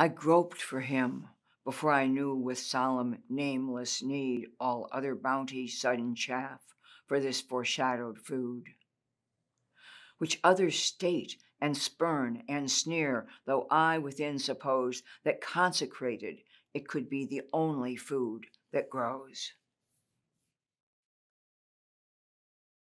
I groped for him before I knew with solemn, nameless need all other bounty, sudden chaff for this foreshadowed food, which others state and spurn and sneer, though I within suppose that consecrated it could be the only food that grows.